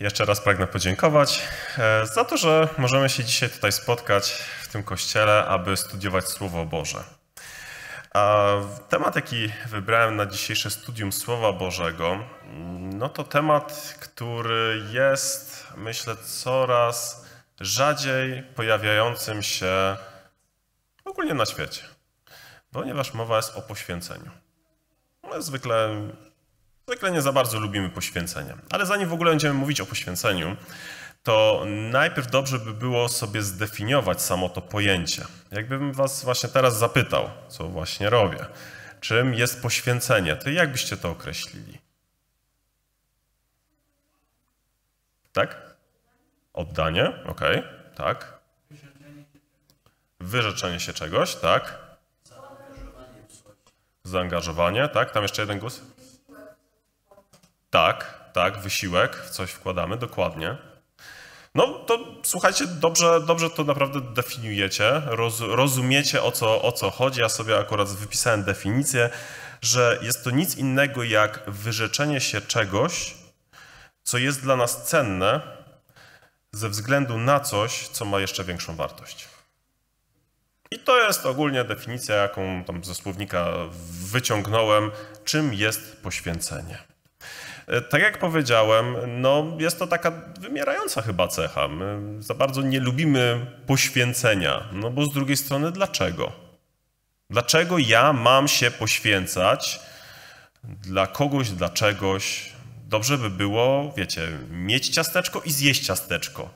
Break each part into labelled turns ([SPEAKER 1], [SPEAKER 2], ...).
[SPEAKER 1] Jeszcze raz pragnę podziękować e, za to, że możemy się dzisiaj tutaj spotkać w tym kościele, aby studiować Słowo Boże. A temat, jaki wybrałem na dzisiejsze studium Słowa Bożego, mm, no to temat, który jest, myślę, coraz rzadziej pojawiającym się ogólnie na świecie, ponieważ mowa jest o poświęceniu. No, zwykle Zwykle nie za bardzo lubimy poświęcenia. Ale zanim w ogóle będziemy mówić o poświęceniu, to najpierw dobrze by było sobie zdefiniować samo to pojęcie. Jakbym was właśnie teraz zapytał, co właśnie robię, czym jest poświęcenie, to jak byście to określili? Tak? Oddanie, OK. tak. Wyrzeczenie się czegoś, tak. Zaangażowanie, tak. Tam jeszcze jeden głos. Tak, tak, wysiłek, w coś wkładamy, dokładnie. No to słuchajcie, dobrze, dobrze to naprawdę definiujecie, roz, rozumiecie o co, o co chodzi. Ja sobie akurat wypisałem definicję, że jest to nic innego jak wyrzeczenie się czegoś, co jest dla nas cenne ze względu na coś, co ma jeszcze większą wartość. I to jest ogólnie definicja, jaką tam ze słownika wyciągnąłem, czym jest poświęcenie. E, tak jak powiedziałem, no jest to taka wymierająca chyba cecha. My za bardzo nie lubimy poświęcenia, no bo z drugiej strony dlaczego? Dlaczego ja mam się poświęcać dla kogoś, dla czegoś? Dobrze by było, wiecie, mieć ciasteczko i zjeść ciasteczko.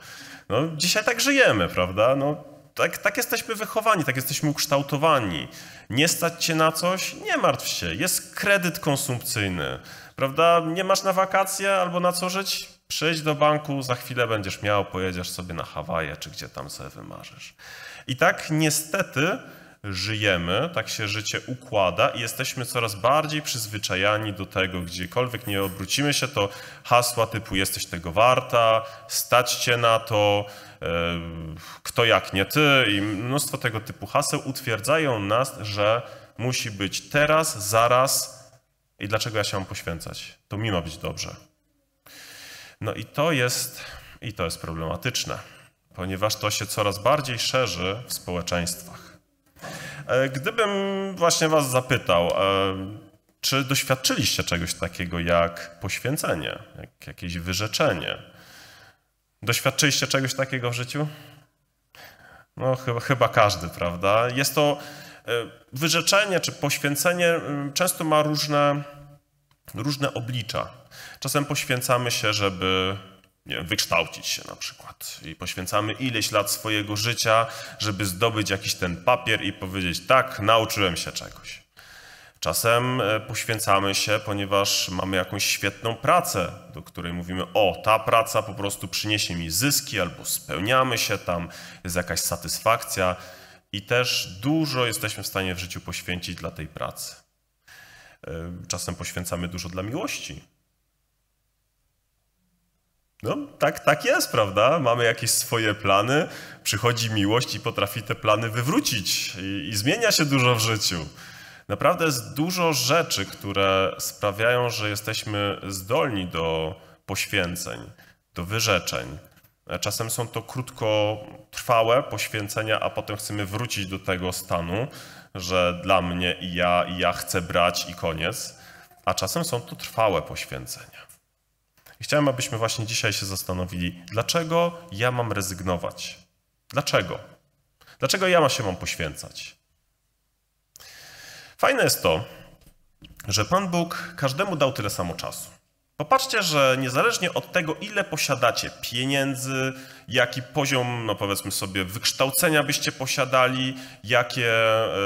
[SPEAKER 1] No, dzisiaj tak żyjemy, prawda? No, tak, tak jesteśmy wychowani, tak jesteśmy ukształtowani. Nie stać się na coś? Nie martw się. Jest kredyt konsumpcyjny. Prawda? Nie masz na wakacje albo na co żyć? Przyjdź do banku, za chwilę będziesz miał, pojedziesz sobie na Hawaje czy gdzie tam sobie wymarzysz. I tak niestety żyjemy, tak się życie układa i jesteśmy coraz bardziej przyzwyczajani do tego, gdziekolwiek nie obrócimy się, to hasła typu jesteś tego warta, stać cię na to, e, kto jak nie ty i mnóstwo tego typu haseł utwierdzają nas, że musi być teraz, zaraz, i dlaczego ja się mam poświęcać? To mi ma być dobrze. No i to jest, i to jest problematyczne, ponieważ to się coraz bardziej szerzy w społeczeństwach. E, gdybym właśnie was zapytał, e, czy doświadczyliście czegoś takiego jak poświęcenie, jak jakieś wyrzeczenie? Doświadczyliście czegoś takiego w życiu? No, chyba, chyba każdy, prawda? Jest to E, wyrzeczenie czy poświęcenie e, często ma różne, różne oblicza. Czasem poświęcamy się, żeby nie wiem, wykształcić się na przykład. I poświęcamy ileś lat swojego życia, żeby zdobyć jakiś ten papier i powiedzieć: tak, nauczyłem się czegoś. Czasem e, poświęcamy się, ponieważ mamy jakąś świetną pracę, do której mówimy: O, ta praca po prostu przyniesie mi zyski, albo spełniamy się tam, jest jakaś satysfakcja. I też dużo jesteśmy w stanie w życiu poświęcić dla tej pracy. Czasem poświęcamy dużo dla miłości. No, tak, tak jest, prawda? Mamy jakieś swoje plany, przychodzi miłość i potrafi te plany wywrócić, i, i zmienia się dużo w życiu. Naprawdę jest dużo rzeczy, które sprawiają, że jesteśmy zdolni do poświęceń, do wyrzeczeń. E, czasem są to krótkotrwałe poświęcenia, a potem chcemy wrócić do tego stanu, że dla mnie i ja, i ja chcę brać i koniec. A czasem są to trwałe poświęcenia. I chciałem, abyśmy właśnie dzisiaj się zastanowili, dlaczego ja mam rezygnować? Dlaczego? Dlaczego ja się mam poświęcać? Fajne jest to, że Pan Bóg każdemu dał tyle samo czasu. Popatrzcie, że niezależnie od tego, ile posiadacie pieniędzy, jaki poziom, no powiedzmy sobie, wykształcenia byście posiadali, jakie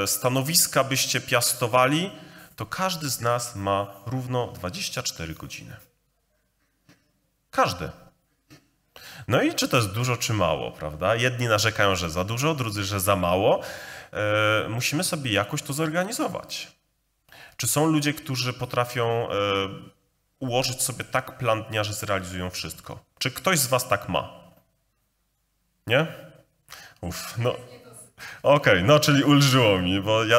[SPEAKER 1] e, stanowiska byście piastowali, to każdy z nas ma równo 24 godziny. Każdy. No i czy to jest dużo, czy mało, prawda? Jedni narzekają, że za dużo, drudzy, że za mało. E, musimy sobie jakoś to zorganizować. Czy są ludzie, którzy potrafią e, ułożyć sobie tak plan dnia, że zrealizują wszystko. Czy ktoś z Was tak ma? Nie? Uf. no. Okej, okay, no czyli ulżyło mi, bo ja.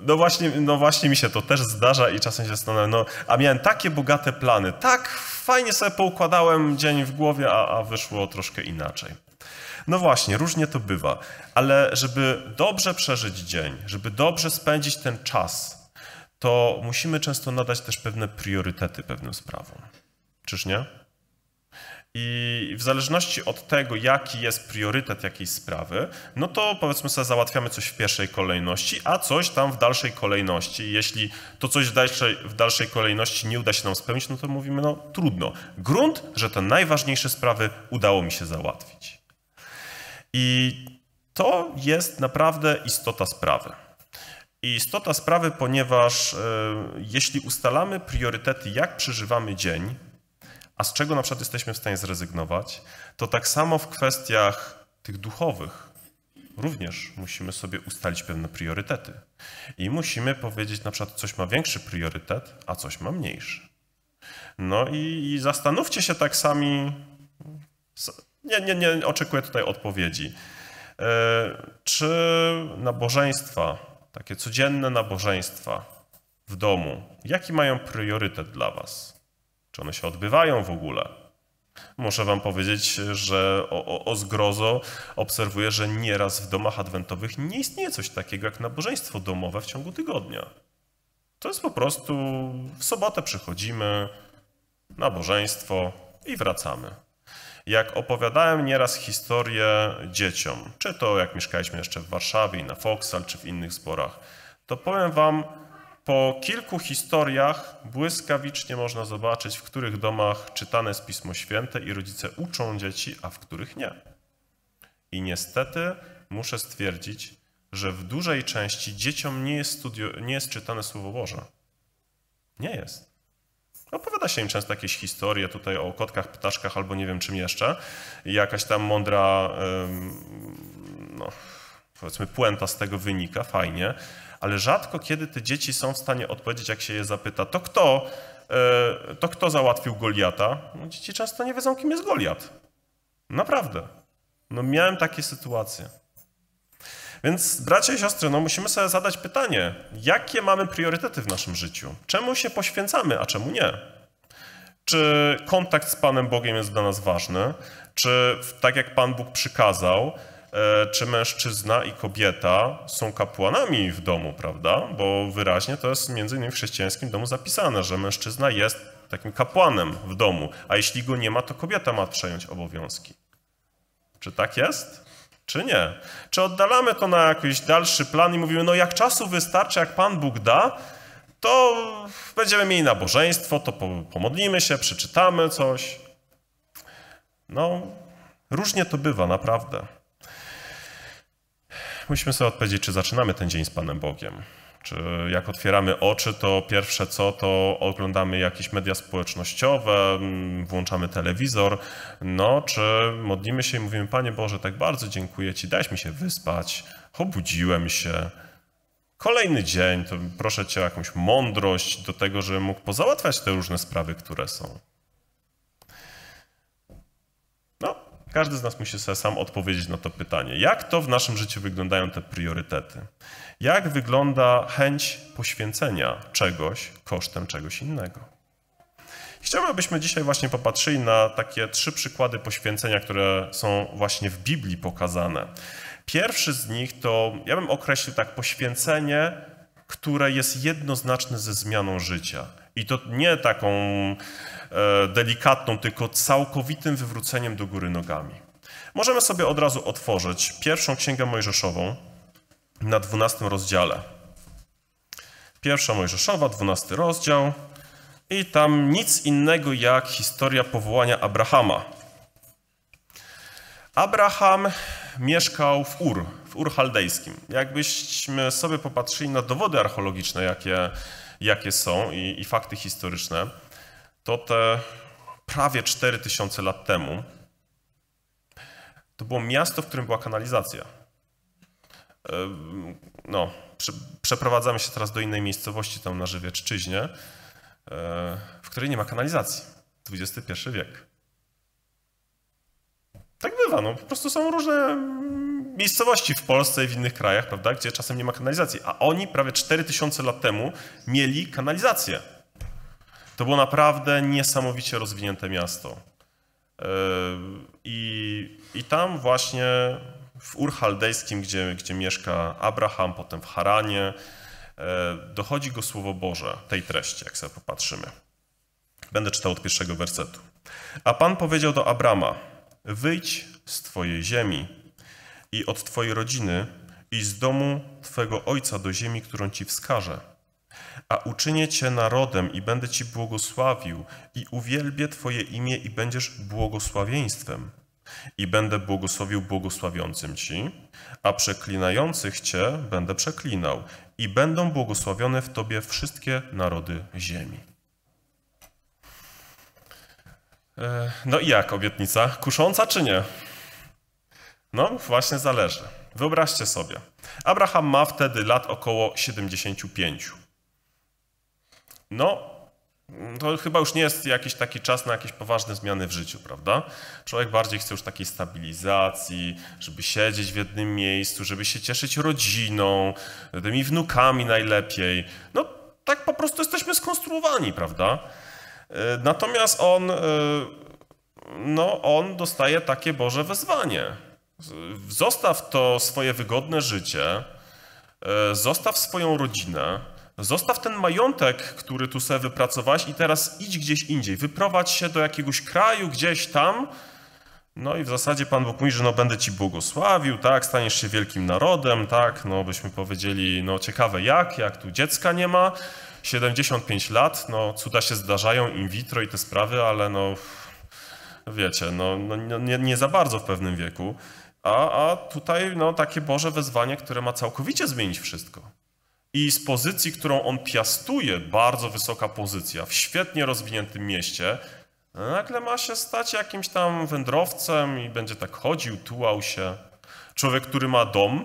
[SPEAKER 1] No właśnie, no właśnie mi się to też zdarza i czasem się zastanawiam, no, a miałem takie bogate plany, tak fajnie sobie poukładałem dzień w głowie, a, a wyszło troszkę inaczej. No właśnie, różnie to bywa, ale żeby dobrze przeżyć dzień, żeby dobrze spędzić ten czas, to musimy często nadać też pewne priorytety pewnym sprawom. Czyż nie? I w zależności od tego, jaki jest priorytet jakiejś sprawy, no to powiedzmy sobie, załatwiamy coś w pierwszej kolejności, a coś tam w dalszej kolejności. Jeśli to coś w dalszej, w dalszej kolejności nie uda się nam spełnić, no to mówimy, no trudno. Grunt, że te najważniejsze sprawy udało mi się załatwić. I to jest naprawdę istota sprawy. I istota sprawy, ponieważ e, jeśli ustalamy priorytety, jak przeżywamy dzień, a z czego na przykład jesteśmy w stanie zrezygnować, to tak samo w kwestiach tych duchowych również musimy sobie ustalić pewne priorytety. I musimy powiedzieć na przykład, coś ma większy priorytet, a coś ma mniejszy. No i, i zastanówcie się tak sami. Nie, nie, nie oczekuję tutaj odpowiedzi. E, czy nabożeństwa, takie codzienne nabożeństwa w domu, jaki mają priorytet dla Was? Czy one się odbywają w ogóle? Muszę Wam powiedzieć, że o, o, o zgrozo obserwuję, że nieraz w domach adwentowych nie istnieje coś takiego jak nabożeństwo domowe w ciągu tygodnia. To jest po prostu w sobotę przychodzimy, nabożeństwo i wracamy. Jak opowiadałem nieraz historię dzieciom, czy to jak mieszkaliśmy jeszcze w Warszawie na Foksal, czy w innych zborach, to powiem wam, po kilku historiach błyskawicznie można zobaczyć, w których domach czytane jest Pismo Święte i rodzice uczą dzieci, a w których nie. I niestety muszę stwierdzić, że w dużej części dzieciom nie jest, studio, nie jest czytane Słowo Boże. Nie jest. Opowiada się im często jakieś historie tutaj o kotkach, ptaszkach albo nie wiem czym jeszcze. I jakaś tam mądra, no, powiedzmy, puenta z tego wynika, fajnie, ale rzadko kiedy te dzieci są w stanie odpowiedzieć, jak się je zapyta, to kto, e, to kto załatwił Goliata? No, dzieci często nie wiedzą, kim jest Goliat. Naprawdę. No, miałem takie sytuacje. Więc bracia i siostry, no musimy sobie zadać pytanie, jakie mamy priorytety w naszym życiu? Czemu się poświęcamy, a czemu nie? Czy kontakt z Panem Bogiem jest dla nas ważny? Czy tak jak Pan Bóg przykazał, e, czy mężczyzna i kobieta są kapłanami w domu, prawda? Bo wyraźnie to jest między innymi w chrześcijańskim domu zapisane, że mężczyzna jest takim kapłanem w domu, a jeśli go nie ma, to kobieta ma przejąć obowiązki. Czy tak jest? czy nie? Czy oddalamy to na jakiś dalszy plan i mówimy, no jak czasu wystarczy, jak Pan Bóg da, to będziemy mieli nabożeństwo, to pomodlimy się, przeczytamy coś. No, różnie to bywa, naprawdę. Musimy sobie odpowiedzieć, czy zaczynamy ten dzień z Panem Bogiem. Czy jak otwieramy oczy, to pierwsze co, to oglądamy jakieś media społecznościowe, mm, włączamy telewizor, no czy modlimy się i mówimy, Panie Boże, tak bardzo dziękuję Ci, dałeś mi się wyspać, obudziłem się, kolejny dzień, to proszę Cię o jakąś mądrość do tego, żebym mógł pozałatwiać te różne sprawy, które są. No, każdy z nas musi sobie sam odpowiedzieć na to pytanie. Jak to w naszym życiu wyglądają te priorytety? jak wygląda chęć poświęcenia czegoś kosztem czegoś innego. Chciałbym, abyśmy dzisiaj właśnie popatrzyli na takie trzy przykłady poświęcenia, które są właśnie w Biblii pokazane. Pierwszy z nich to, ja bym określił tak, poświęcenie, które jest jednoznaczne ze zmianą życia. I to nie taką e, delikatną, tylko całkowitym wywróceniem do góry nogami. Możemy sobie od razu otworzyć pierwszą księgę Mojżeszową, na 12 rozdziale. Pierwsza Mojżeszowa, 12 rozdział. I tam nic innego jak historia powołania Abrahama. Abraham mieszkał w Ur, w Ur chaldejskim. Jakbyśmy sobie popatrzyli na dowody archeologiczne, jakie, jakie są i, i fakty historyczne, to te prawie 4000 lat temu to było miasto, w którym była kanalizacja no, przeprowadzamy się teraz do innej miejscowości, tam na Żywieczczyźnie, e, w której nie ma kanalizacji. XXI wiek. Tak bywa, no po prostu są różne mm, miejscowości w Polsce i w innych krajach, prawda, gdzie czasem nie ma kanalizacji, a oni prawie 4000 lat temu mieli kanalizację. To było naprawdę niesamowicie rozwinięte miasto. E, I, i tam właśnie w Ur Chaldejskim, gdzie, gdzie mieszka Abraham, potem w Haranie, e, dochodzi go Słowo Boże, tej treści, jak sobie popatrzymy. Będę czytał od pierwszego wersetu. A Pan powiedział do Abrama, wyjdź z Twojej ziemi i od Twojej rodziny i z domu Twego ojca do ziemi, którą Ci wskażę. A uczynię Cię narodem i będę Ci błogosławił i uwielbię Twoje imię i będziesz błogosławieństwem i będę błogosławił błogosławiącym ci, a przeklinających cię będę przeklinał i będą błogosławione w tobie wszystkie narody ziemi. E, no i jak obietnica? Kusząca czy nie? No właśnie zależy. Wyobraźcie sobie. Abraham ma wtedy lat około 75. No, to chyba już nie jest jakiś taki czas na jakieś poważne zmiany w życiu, prawda? Człowiek bardziej chce już takiej stabilizacji, żeby siedzieć w jednym miejscu, żeby się cieszyć rodziną, tymi wnukami najlepiej. No tak po prostu jesteśmy skonstruowani, prawda? E, natomiast on, e, no, on dostaje takie Boże wezwanie. Zostaw to swoje wygodne życie, e, zostaw swoją rodzinę, Zostaw ten majątek, który tu sobie wypracowałeś i teraz idź gdzieś indziej. Wyprowadź się do jakiegoś kraju, gdzieś tam. No i w zasadzie Pan Bóg mówi, że no będę ci błogosławił, tak, staniesz się wielkim narodem, tak, no byśmy powiedzieli, no ciekawe jak, jak tu dziecka nie ma, 75 lat, no cuda się zdarzają, in vitro i te sprawy, ale no wiecie, no, no nie, nie za bardzo w pewnym wieku. A, a tutaj no, takie Boże wezwanie, które ma całkowicie zmienić wszystko. I z pozycji, którą on piastuje, bardzo wysoka pozycja, w świetnie rozwiniętym mieście, nagle ma się stać jakimś tam wędrowcem i będzie tak chodził, tułał się. Człowiek, który ma dom,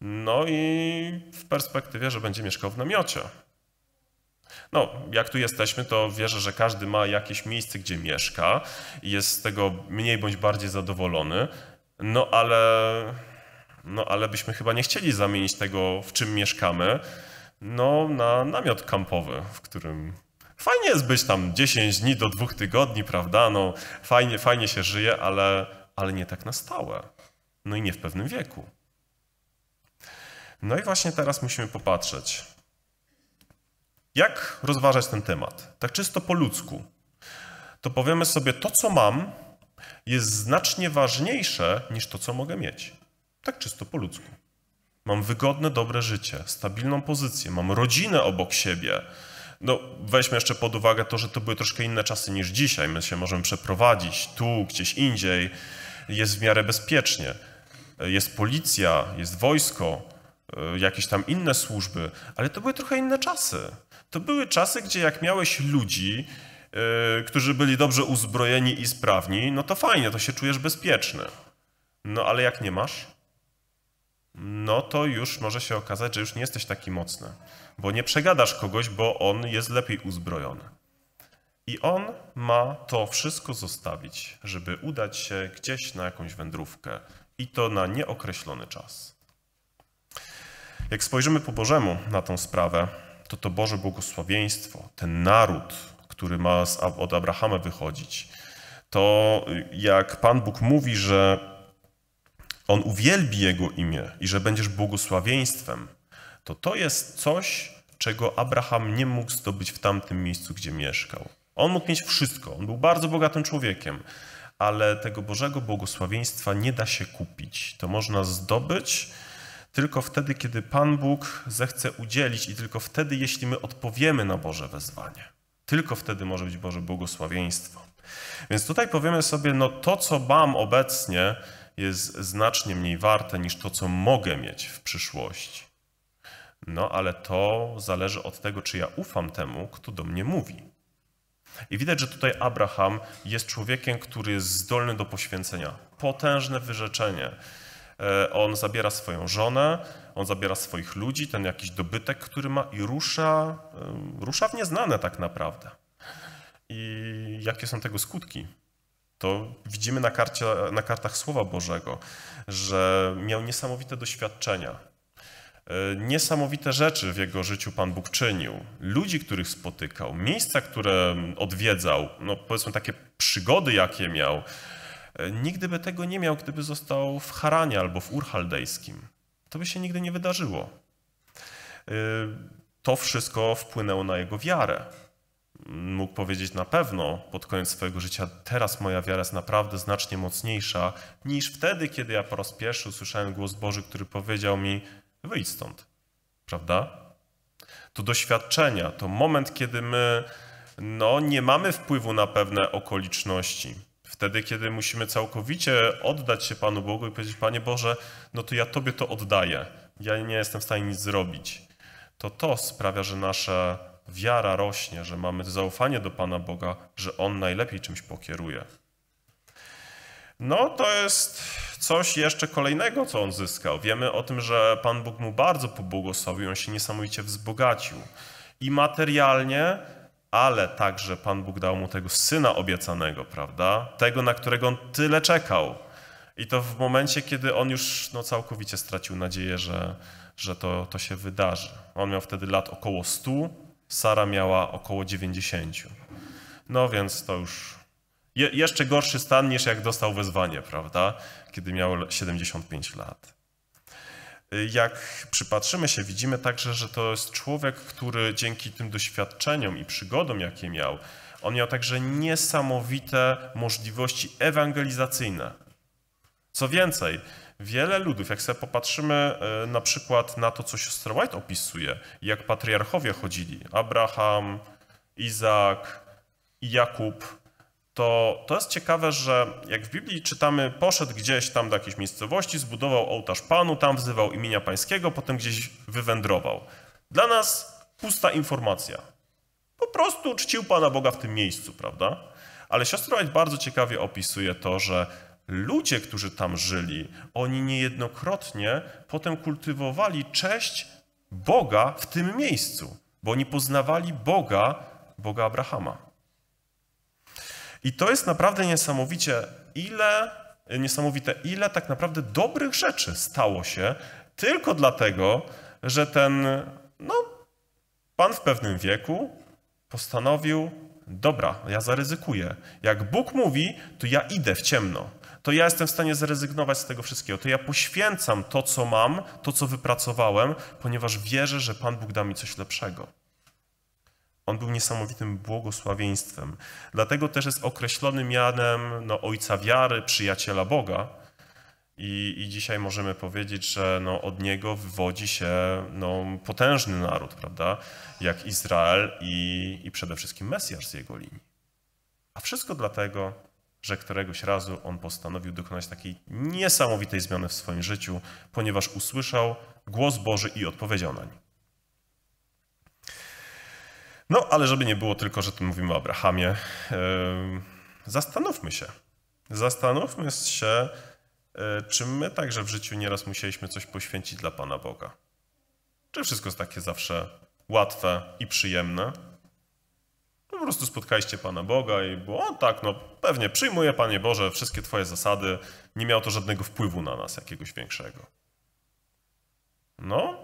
[SPEAKER 1] no i w perspektywie, że będzie mieszkał w namiocie. No, jak tu jesteśmy, to wierzę, że każdy ma jakieś miejsce, gdzie mieszka i jest z tego mniej bądź bardziej zadowolony. No ale no ale byśmy chyba nie chcieli zamienić tego, w czym mieszkamy, no na namiot kampowy, w którym fajnie jest być tam 10 dni do dwóch tygodni, prawda? No fajnie, fajnie się żyje, ale, ale nie tak na stałe. No i nie w pewnym wieku. No i właśnie teraz musimy popatrzeć, jak rozważać ten temat? Tak czysto po ludzku. To powiemy sobie, to co mam jest znacznie ważniejsze niż to, co mogę mieć. Tak czysto po ludzku. Mam wygodne, dobre życie, stabilną pozycję, mam rodzinę obok siebie. No, weźmy jeszcze pod uwagę to, że to były troszkę inne czasy niż dzisiaj. My się możemy przeprowadzić tu, gdzieś indziej. Jest w miarę bezpiecznie. Jest policja, jest wojsko, e, jakieś tam inne służby, ale to były trochę inne czasy. To były czasy, gdzie jak miałeś ludzi, e, którzy byli dobrze uzbrojeni i sprawni, no to fajnie, to się czujesz bezpieczny. No ale jak nie masz, no to już może się okazać, że już nie jesteś taki mocny, bo nie przegadasz kogoś, bo on jest lepiej uzbrojony. I on ma to wszystko zostawić, żeby udać się gdzieś na jakąś wędrówkę i to na nieokreślony czas. Jak spojrzymy po Bożemu na tą sprawę, to to Boże błogosławieństwo, ten naród, który ma od Abrahama wychodzić, to jak Pan Bóg mówi, że on uwielbi Jego imię i że będziesz błogosławieństwem, to to jest coś, czego Abraham nie mógł zdobyć w tamtym miejscu, gdzie mieszkał. On mógł mieć wszystko, on był bardzo bogatym człowiekiem, ale tego Bożego błogosławieństwa nie da się kupić. To można zdobyć tylko wtedy, kiedy Pan Bóg zechce udzielić i tylko wtedy, jeśli my odpowiemy na Boże wezwanie. Tylko wtedy może być Boże błogosławieństwo. Więc tutaj powiemy sobie, no to, co mam obecnie, jest znacznie mniej warte niż to, co mogę mieć w przyszłości. No, ale to zależy od tego, czy ja ufam temu, kto do mnie mówi. I widać, że tutaj Abraham jest człowiekiem, który jest zdolny do poświęcenia. Potężne wyrzeczenie. E, on zabiera swoją żonę, on zabiera swoich ludzi, ten jakiś dobytek, który ma i rusza, e, rusza w nieznane tak naprawdę. I jakie są tego skutki? To widzimy na, karcie, na kartach Słowa Bożego, że miał niesamowite doświadczenia. E, niesamowite rzeczy w jego życiu Pan Bóg czynił. Ludzi, których spotykał, miejsca, które odwiedzał, no powiedzmy takie przygody, jakie miał. E, nigdy by tego nie miał, gdyby został w Haranie albo w Urchaldejskim. To by się nigdy nie wydarzyło. E, to wszystko wpłynęło na jego wiarę mógł powiedzieć na pewno pod koniec swojego życia, teraz moja wiara jest naprawdę znacznie mocniejsza niż wtedy, kiedy ja po raz pierwszy usłyszałem głos Boży, który powiedział mi, wyjdź stąd. Prawda? To doświadczenia, to moment, kiedy my no, nie mamy wpływu na pewne okoliczności. Wtedy, kiedy musimy całkowicie oddać się Panu Bogu i powiedzieć, Panie Boże, no to ja Tobie to oddaję. Ja nie jestem w stanie nic zrobić. To to sprawia, że nasze wiara rośnie, że mamy zaufanie do Pana Boga, że On najlepiej czymś pokieruje. No to jest coś jeszcze kolejnego, co on zyskał. Wiemy o tym, że Pan Bóg mu bardzo pobłogosławił, on się niesamowicie wzbogacił. I materialnie, ale także Pan Bóg dał mu tego syna obiecanego, prawda? Tego, na którego on tyle czekał. I to w momencie, kiedy on już no, całkowicie stracił nadzieję, że, że to, to się wydarzy. On miał wtedy lat około 100, Sara miała około 90. No więc to już je, jeszcze gorszy stan niż jak dostał wezwanie, prawda? Kiedy miał 75 lat. Jak przypatrzymy się, widzimy także, że to jest człowiek, który dzięki tym doświadczeniom i przygodom, jakie miał, on miał także niesamowite możliwości ewangelizacyjne. Co więcej, wiele ludów, jak sobie popatrzymy e, na przykład na to, co siostra White opisuje, jak patriarchowie chodzili, Abraham, Izak i Jakub, to, to jest ciekawe, że jak w Biblii czytamy, poszedł gdzieś tam do jakiejś miejscowości, zbudował ołtarz Panu, tam wzywał imienia Pańskiego, potem gdzieś wywędrował. Dla nas pusta informacja. Po prostu czcił Pana Boga w tym miejscu, prawda? Ale siostra White bardzo ciekawie opisuje to, że ludzie, którzy tam żyli, oni niejednokrotnie potem kultywowali cześć Boga w tym miejscu, bo oni poznawali Boga, Boga Abrahama. I to jest naprawdę niesamowicie, ile, niesamowite, ile tak naprawdę dobrych rzeczy stało się tylko dlatego, że ten, no, pan w pewnym wieku postanowił, dobra, ja zaryzykuję. Jak Bóg mówi, to ja idę w ciemno to ja jestem w stanie zrezygnować z tego wszystkiego. To ja poświęcam to, co mam, to, co wypracowałem, ponieważ wierzę, że Pan Bóg da mi coś lepszego. On był niesamowitym błogosławieństwem. Dlatego też jest określony mianem no, ojca wiary, przyjaciela Boga. I, I, dzisiaj możemy powiedzieć, że no, od niego wywodzi się no, potężny naród, prawda? Jak Izrael i, i przede wszystkim Mesjasz z jego linii. A wszystko dlatego, że któregoś razu on postanowił dokonać takiej niesamowitej zmiany w swoim życiu, ponieważ usłyszał głos Boży i odpowiedział na nie. No, ale żeby nie było tylko, że tu mówimy o Abrahamie, e, zastanówmy się. Zastanówmy się, e, czy my także w życiu nieraz musieliśmy coś poświęcić dla Pana Boga. Czy wszystko jest takie zawsze łatwe i przyjemne? No, po prostu spotkaliście Pana Boga i było, o tak, no pewnie przyjmuję Panie Boże wszystkie Twoje zasady, nie miało to żadnego wpływu na nas jakiegoś większego. No,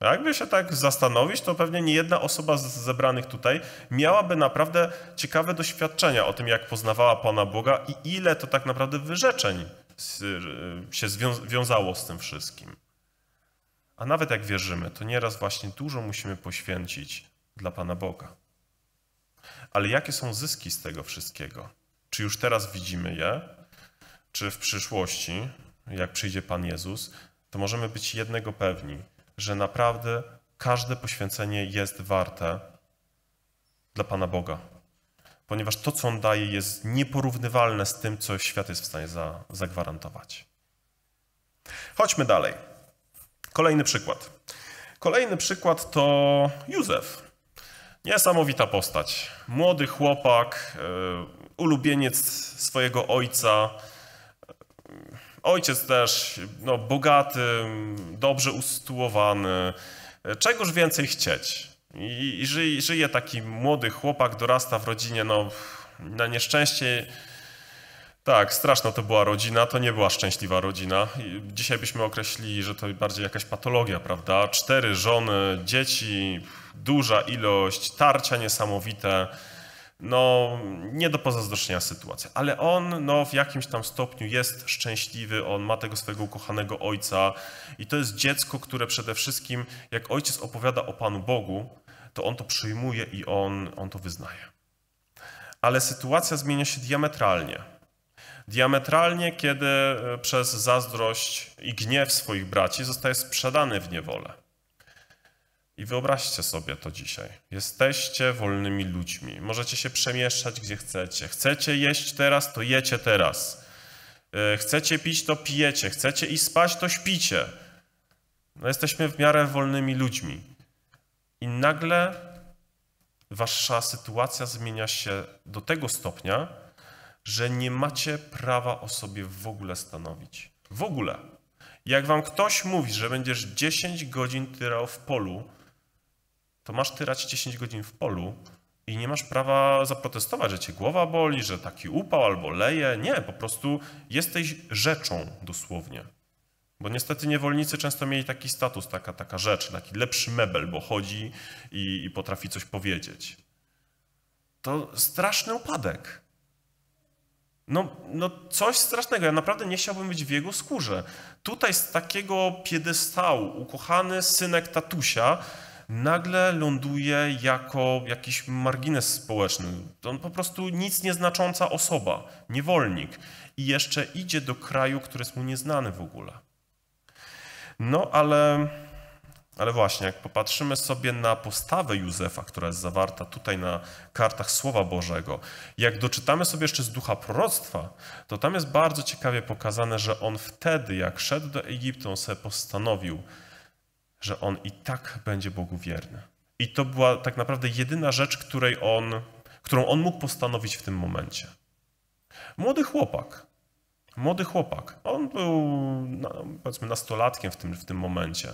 [SPEAKER 1] jakby się tak zastanowić, to pewnie nie jedna osoba z zebranych tutaj miałaby naprawdę ciekawe doświadczenia o tym, jak poznawała Pana Boga i ile to tak naprawdę wyrzeczeń się wiązało z tym wszystkim. A nawet jak wierzymy, to nieraz właśnie dużo musimy poświęcić dla Pana Boga ale jakie są zyski z tego wszystkiego? Czy już teraz widzimy je? Czy w przyszłości, jak przyjdzie Pan Jezus, to możemy być jednego pewni, że naprawdę każde poświęcenie jest warte dla Pana Boga. Ponieważ to, co On daje, jest nieporównywalne z tym, co świat jest w stanie za, zagwarantować. Chodźmy dalej. Kolejny przykład. Kolejny przykład to Józef. Niesamowita postać. Młody chłopak, e, ulubieniec swojego ojca. Ojciec też no, bogaty, dobrze usytuowany. E, czegoż więcej chcieć? I, i żyje, żyje, taki młody chłopak, dorasta w rodzinie, no na nieszczęście. Tak, straszna to była rodzina, to nie była szczęśliwa rodzina. Dzisiaj byśmy określili, że to bardziej jakaś patologia, prawda? Cztery żony, dzieci, duża ilość, tarcia niesamowite. No, nie do pozazdroszczenia sytuacja, ale on no, w jakimś tam stopniu jest szczęśliwy, on ma tego swojego ukochanego ojca i to jest dziecko, które przede wszystkim, jak ojciec opowiada o Panu Bogu, to on to przyjmuje i on, on to wyznaje. Ale sytuacja zmienia się diametralnie. Diametralnie, kiedy e, przez zazdrość i gniew swoich braci zostaje sprzedany w niewolę. I wyobraźcie sobie to dzisiaj. Jesteście wolnymi ludźmi. Możecie się przemieszczać gdzie chcecie. Chcecie jeść teraz, to jecie teraz. E, chcecie pić, to pijecie. Chcecie i spać, to śpicie. No, jesteśmy w miarę wolnymi ludźmi. I nagle wasza sytuacja zmienia się do tego stopnia, że nie macie prawa o sobie w ogóle stanowić. W ogóle. Jak wam ktoś mówi, że będziesz 10 godzin tyrał w polu, to masz tyrać 10 godzin w polu i nie masz prawa zaprotestować, że cię głowa boli, że taki upał albo leje. Nie, po prostu jesteś rzeczą dosłownie. Bo niestety niewolnicy często mieli taki status, taka, taka rzecz, taki lepszy mebel, bo chodzi i, i potrafi coś powiedzieć. To straszny upadek. No, no coś strasznego. Ja naprawdę nie chciałbym być w jego skórze. Tutaj z takiego piedestału ukochany synek tatusia nagle ląduje jako jakiś margines społeczny. On po prostu nic nieznacząca osoba, niewolnik. I jeszcze idzie do kraju, który jest mu nieznany w ogóle. No ale, ale właśnie, jak popatrzymy sobie na postawę Józefa, która jest zawarta tutaj na kartach Słowa Bożego, jak doczytamy sobie jeszcze z ducha proroctwa, to tam jest bardzo ciekawie pokazane, że on wtedy, jak szedł do Egiptu, on sobie postanowił, że on i tak będzie Bogu wierny. I to była tak naprawdę jedyna rzecz, której on, którą on mógł postanowić w tym momencie. Młody chłopak, młody chłopak, on był no, powiedzmy nastolatkiem w tym, w tym momencie.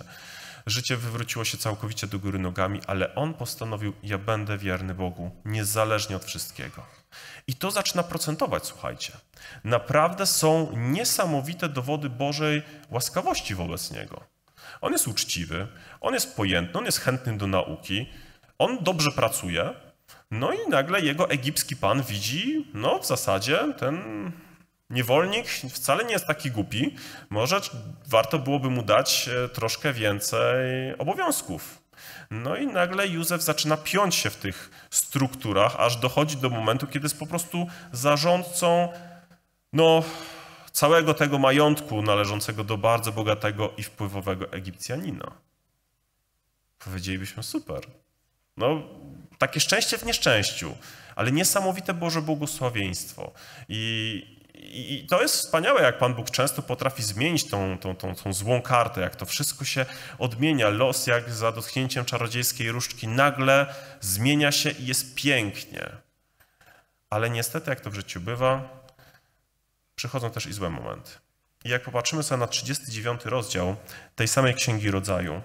[SPEAKER 1] Życie wywróciło się całkowicie do góry nogami, ale on postanowił: Ja będę wierny Bogu, niezależnie od wszystkiego. I to zaczyna procentować, słuchajcie. Naprawdę są niesamowite dowody Bożej łaskawości wobec niego. On jest uczciwy, on jest pojętny, on jest chętny do nauki, on dobrze pracuje, no i nagle jego egipski pan widzi, no w zasadzie ten niewolnik wcale nie jest taki głupi, może warto byłoby mu dać e, troszkę więcej obowiązków. No i nagle Józef zaczyna piąć się w tych strukturach, aż dochodzi do momentu, kiedy jest po prostu zarządcą, no całego tego majątku należącego do bardzo bogatego i wpływowego Egipcjanina. Powiedzielibyśmy super. No, takie szczęście w nieszczęściu, ale niesamowite Boże błogosławieństwo. I, i to jest wspaniałe, jak Pan Bóg często potrafi zmienić tą, tą, tą, tą, złą kartę, jak to wszystko się odmienia. Los, jak za dotknięciem czarodziejskiej różdżki, nagle zmienia się i jest pięknie. Ale niestety, jak to w życiu bywa, przychodzą też i złe momenty. I jak popatrzymy sobie na 39 rozdział tej samej Księgi Rodzaju,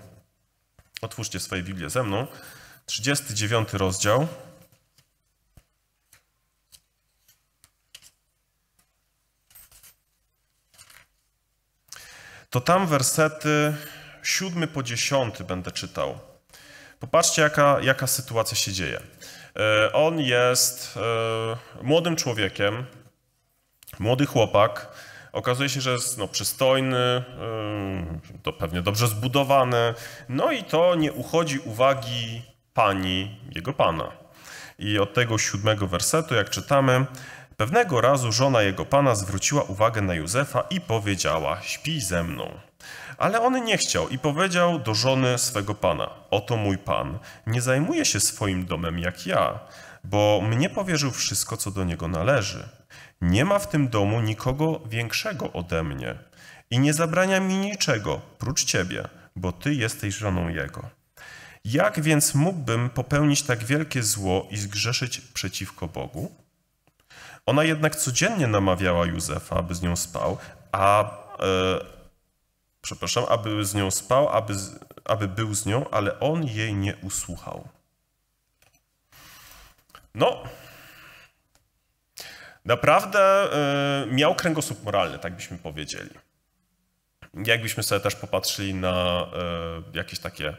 [SPEAKER 1] otwórzcie swoje Biblię ze mną, 39 rozdział, to tam wersety 7 po 10 będę czytał. Popatrzcie, jaka, jaka sytuacja się dzieje. E, on jest e, młodym człowiekiem, młody chłopak. Okazuje się, że jest no, przystojny, to pewnie dobrze zbudowany, no i to nie uchodzi uwagi pani, jego pana. I od tego siódmego wersetu, jak czytamy, pewnego razu żona jego pana zwróciła uwagę na Józefa i powiedziała: Śpij ze mną. Ale on nie chciał i powiedział do żony swego pana: Oto mój pan, nie zajmuje się swoim domem jak ja, bo mnie powierzył wszystko, co do niego należy. Nie ma w tym domu nikogo większego ode mnie i nie zabrania mi niczego prócz ciebie, bo ty jesteś żoną jego. Jak więc mógłbym popełnić tak wielkie zło i zgrzeszyć przeciwko Bogu? Ona jednak codziennie namawiała Józefa, aby z nią spał, a e, przepraszam, aby z nią spał, aby, aby był z nią, ale on jej nie usłuchał. No, Naprawdę y, miał kręgosłup moralny, tak byśmy powiedzieli. Jakbyśmy sobie też popatrzyli na y, jakieś takie y,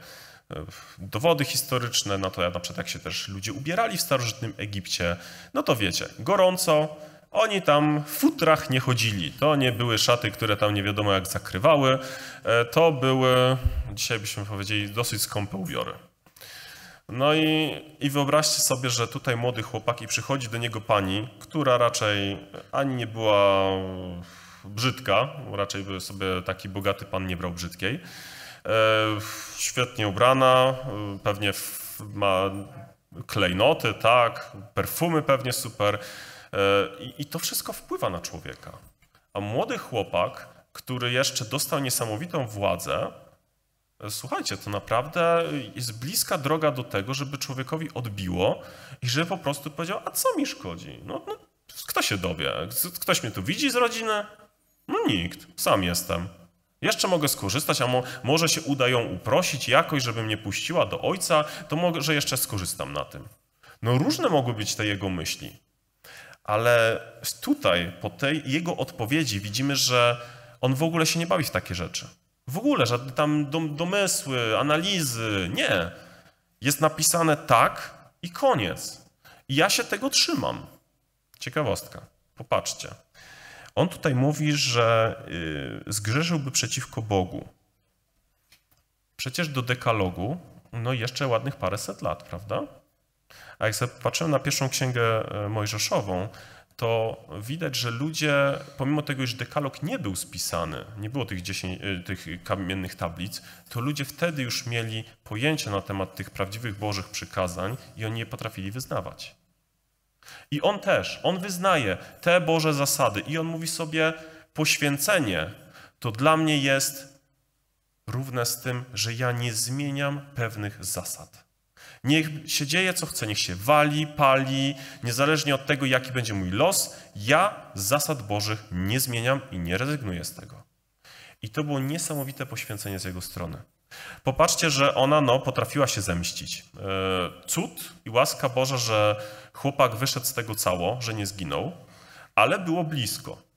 [SPEAKER 1] dowody historyczne, no to na przykład jak się też ludzie ubierali w starożytnym Egipcie, no to wiecie, gorąco, oni tam w futrach nie chodzili. To nie były szaty, które tam nie wiadomo jak zakrywały. E, to były, dzisiaj byśmy powiedzieli, dosyć skąpe ubiory. No i, i wyobraźcie sobie, że tutaj młody chłopak i przychodzi do niego pani, która raczej ani nie była brzydka, raczej by sobie taki bogaty pan nie brał brzydkiej. E, świetnie ubrana, e, pewnie ma klejnoty, tak, perfumy pewnie super. E, I, I to wszystko wpływa na człowieka. A młody chłopak, który jeszcze dostał niesamowitą władzę, Słuchajcie, to naprawdę jest bliska droga do tego, żeby człowiekowi odbiło i żeby po prostu powiedział, a co mi szkodzi? No, no kto się dowie? Ktoś mnie tu widzi z rodziny? No nikt, sam jestem. Jeszcze mogę skorzystać, a mo może się uda ją uprosić jakoś, żeby mnie puściła do ojca, to może jeszcze skorzystam na tym. No różne mogły być te jego myśli, ale tutaj po tej jego odpowiedzi widzimy, że on w ogóle się nie bawi w takie rzeczy. W ogóle żadne tam domysły, analizy. Nie. Jest napisane tak i koniec. I ja się tego trzymam. Ciekawostka. Popatrzcie. On tutaj mówi, że y, zgrzeszyłby przeciwko Bogu. Przecież do dekalogu, no jeszcze ładnych paręset lat, prawda? A jak sobie patrzyłem na pierwszą księgę e, mojżeszową, to widać, że ludzie, pomimo tego, że dekalog nie był spisany, nie było tych, 10, y, tych kamiennych tablic, to ludzie wtedy już mieli pojęcie na temat tych prawdziwych Bożych przykazań i oni je potrafili wyznawać. I on też, on wyznaje te Boże zasady i on mówi sobie, poświęcenie to dla mnie jest równe z tym, że ja nie zmieniam pewnych zasad. Niech się dzieje, co chce, niech się wali, pali, niezależnie od tego, jaki będzie mój los, ja zasad Bożych nie zmieniam i nie rezygnuję z tego. I to było niesamowite poświęcenie z jego strony. Popatrzcie, że ona no, potrafiła się zemścić. E, cud i łaska Boża, że chłopak wyszedł z tego cało, że nie zginął, ale było blisko.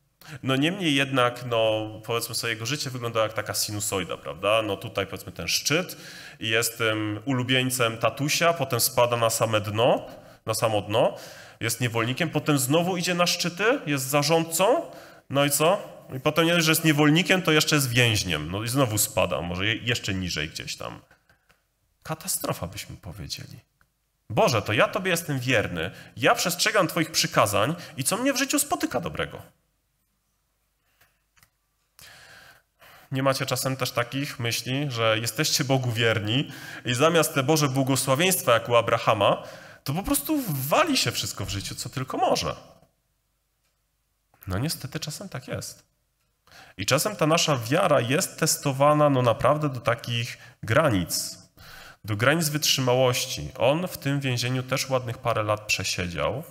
[SPEAKER 1] No niemniej jednak, no, powiedzmy sobie, jego życie wygląda jak taka sinusoida, prawda? No tutaj powiedzmy ten szczyt i jest ulubieńcem tatusia, potem spada na same dno, na samo dno, jest niewolnikiem, potem znowu idzie na szczyty, jest zarządcą, no i co? I potem jeżeli że jest niewolnikiem, to jeszcze jest więźniem, no i znowu spada, może jeszcze niżej gdzieś tam. Katastrofa byśmy powiedzieli. Boże, to ja Tobie jestem wierny, ja przestrzegam Twoich przykazań i co mnie w życiu spotyka dobrego? Nie macie czasem też takich myśli, że jesteście Bogu wierni i zamiast te Boże błogosławieństwa jak u Abrahama, to po prostu wali się wszystko w życiu, co tylko może. No niestety czasem tak jest. I czasem ta nasza wiara jest testowana no naprawdę do takich granic, do granic wytrzymałości. On w tym więzieniu też ładnych parę lat przesiedział.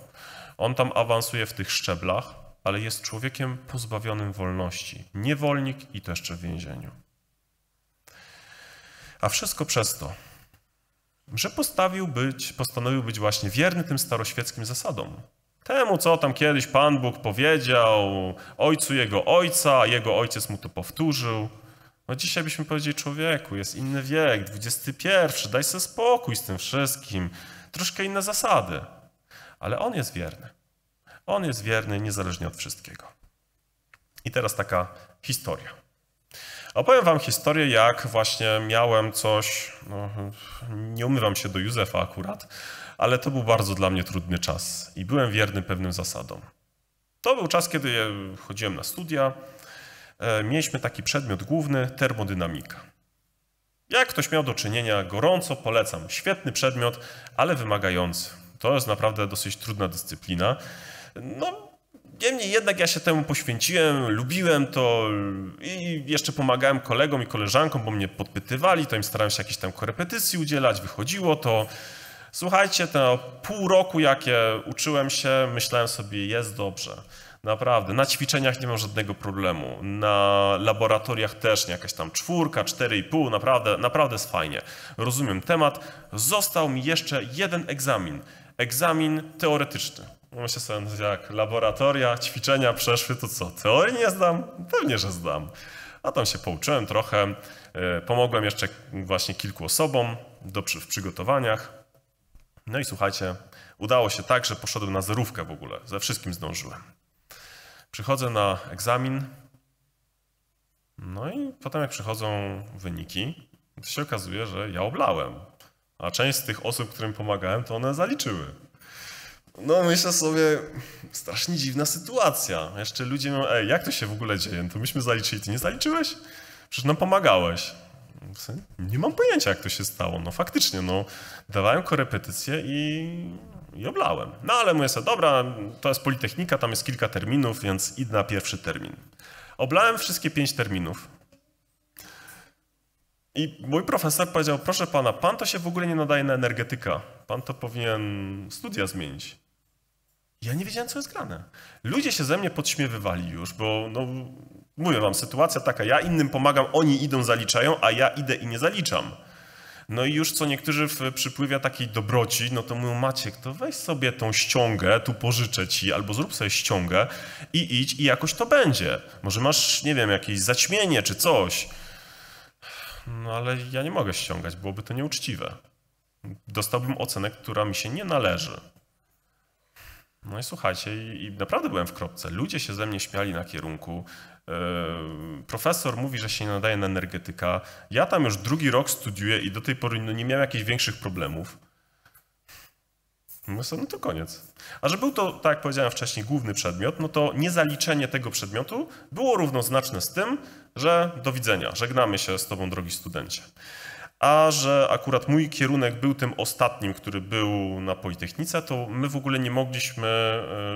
[SPEAKER 1] On tam awansuje w tych szczeblach ale jest człowiekiem pozbawionym wolności. Niewolnik i to jeszcze w więzieniu. A wszystko przez to, że postawił być, postanowił być właśnie wierny tym staroświeckim zasadom. Temu, co tam kiedyś Pan Bóg powiedział, ojcu jego ojca, jego ojciec mu to powtórzył. No dzisiaj byśmy powiedzieli człowieku, jest inny wiek, XXI, daj sobie spokój z tym wszystkim, troszkę inne zasady. Ale on jest wierny. On jest wierny niezależnie od wszystkiego. I teraz taka historia. Opowiem wam historię, jak właśnie miałem coś, no, nie umywam się do Józefa akurat, ale to był bardzo dla mnie trudny czas i byłem wierny pewnym zasadom. To był czas, kiedy chodziłem na studia. E, mieliśmy taki przedmiot główny termodynamika. Jak ktoś miał do czynienia, gorąco polecam. Świetny przedmiot, ale wymagający. To jest naprawdę dosyć trudna dyscyplina. No, niemniej jednak ja się temu poświęciłem, lubiłem to i jeszcze pomagałem kolegom i koleżankom, bo mnie podpytywali, to im starałem się jakieś tam korepetycji udzielać, wychodziło to. Słuchajcie, to pół roku, jakie uczyłem się, myślałem sobie, jest dobrze. Naprawdę, na ćwiczeniach nie mam żadnego problemu, na laboratoriach też nie, jakaś tam czwórka, cztery i pół, naprawdę, naprawdę jest fajnie. Rozumiem temat. Został mi jeszcze jeden egzamin, egzamin teoretyczny. No myślę sobie, jak laboratoria, ćwiczenia przeszły, to co, teorii nie znam? Pewnie, że znam. A tam się pouczyłem trochę, e, pomogłem jeszcze właśnie kilku osobom do, w przygotowaniach. No i słuchajcie, udało się tak, że poszedłem na zerówkę w ogóle, ze wszystkim zdążyłem. Przychodzę na egzamin, no i potem jak przychodzą wyniki, to się okazuje, że ja oblałem. A część z tych osób, którym pomagałem, to one zaliczyły. No myślę sobie, strasznie dziwna sytuacja. Jeszcze ludzie mówią, ej, jak to się w ogóle dzieje? No to myśmy zaliczyli, ty nie zaliczyłeś? Przecież nam pomagałeś. Nie mam pojęcia, jak to się stało. No faktycznie, no, dawałem korepetycje i, i oblałem. No ale mówię sobie, dobra, to jest Politechnika, tam jest kilka terminów, więc idę na pierwszy termin. Oblałem wszystkie pięć terminów. I mój profesor powiedział, proszę pana, pan to się w ogóle nie nadaje na energetyka. Pan to powinien studia zmienić. Ja nie wiedziałem, co jest grane. Ludzie się ze mnie podśmiewywali już, bo no, mówię wam, sytuacja taka, ja innym pomagam, oni idą, zaliczają, a ja idę i nie zaliczam. No i już co niektórzy w przypływie takiej dobroci, no to mówią, Maciek, to weź sobie tą ściągę, tu pożyczę ci, albo zrób sobie ściągę i idź i jakoś to będzie. Może masz, nie wiem, jakieś zaćmienie czy coś. No ale ja nie mogę ściągać, byłoby to nieuczciwe. Dostałbym ocenę, która mi się nie należy. No i słuchajcie, i, i naprawdę byłem w kropce. Ludzie się ze mnie śmiali na kierunku. Yy, profesor mówi, że się nie nadaje na energetyka. Ja tam już drugi rok studiuję i do tej pory no, nie miałem jakichś większych problemów. Mówię sobie, no to koniec. A że był to, tak jak powiedziałem wcześniej, główny przedmiot, no to niezaliczenie tego przedmiotu było równoznaczne z tym, że do widzenia, żegnamy się z tobą, drogi studencie a że akurat mój kierunek był tym ostatnim, który był na Politechnice, to my w ogóle nie mogliśmy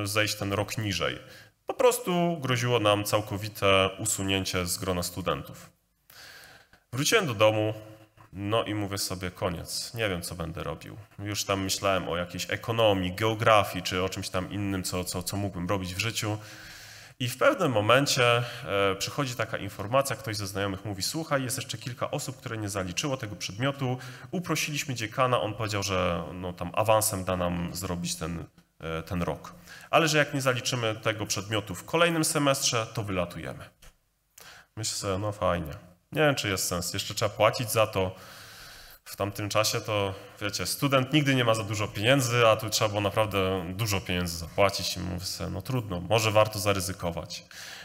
[SPEAKER 1] e, zejść ten rok niżej. Po prostu groziło nam całkowite usunięcie z grona studentów. Wróciłem do domu, no i mówię sobie koniec, nie wiem co będę robił. Już tam myślałem o jakiejś ekonomii, geografii czy o czymś tam innym, co, co, co mógłbym robić w życiu. I w pewnym momencie e, przychodzi taka informacja, ktoś ze znajomych mówi: Słuchaj, jest jeszcze kilka osób, które nie zaliczyło tego przedmiotu. Uprosiliśmy dziekana, on powiedział, że no, tam awansem da nam zrobić ten, e, ten rok. Ale że jak nie zaliczymy tego przedmiotu w kolejnym semestrze, to wylatujemy. Myślę sobie, no fajnie. Nie wiem, czy jest sens. Jeszcze trzeba płacić za to w tamtym czasie to, wiecie, student nigdy nie ma za dużo pieniędzy, a tu trzeba było naprawdę dużo pieniędzy zapłacić i mówię sobie, no trudno, może warto zaryzykować.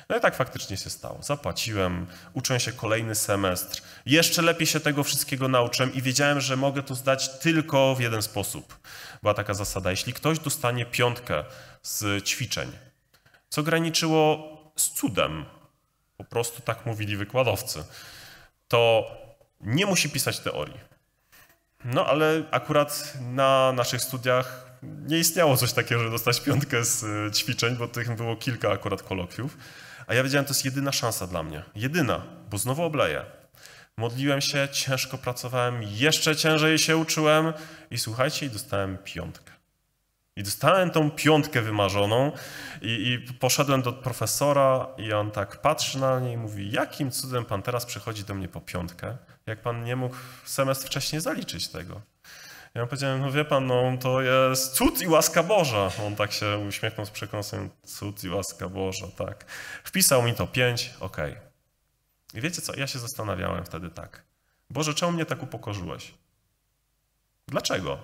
[SPEAKER 1] No i tak faktycznie się stało. Zapłaciłem, uczę się kolejny semestr, jeszcze lepiej się tego wszystkiego nauczyłem i wiedziałem, że mogę to zdać tylko w jeden sposób. Była taka zasada, jeśli ktoś dostanie piątkę z ćwiczeń, co graniczyło z cudem, po prostu tak mówili wykładowcy, to nie musi pisać teorii no ale akurat na naszych studiach nie istniało coś takiego, że dostać piątkę z e, ćwiczeń, bo tych było kilka akurat kolokwiów. A ja wiedziałem, to jest jedyna szansa dla mnie. Jedyna, bo znowu obleję. Modliłem się, ciężko pracowałem, jeszcze ciężej się uczyłem i słuchajcie, i dostałem piątkę. I dostałem tą piątkę wymarzoną i, i poszedłem do profesora i on tak patrzy na mnie i mówi, jakim cudem pan teraz przychodzi do mnie po piątkę? jak pan nie mógł semestr wcześniej zaliczyć tego? Ja powiedziałem, no wie pan, no to jest cud i łaska Boża. On tak się uśmiechnął z przekąsem, cud i łaska Boża, tak. Wpisał mi to pięć, okej. Okay. I wiecie co, ja się zastanawiałem wtedy tak. Boże, czemu mnie tak upokorzyłeś? Dlaczego?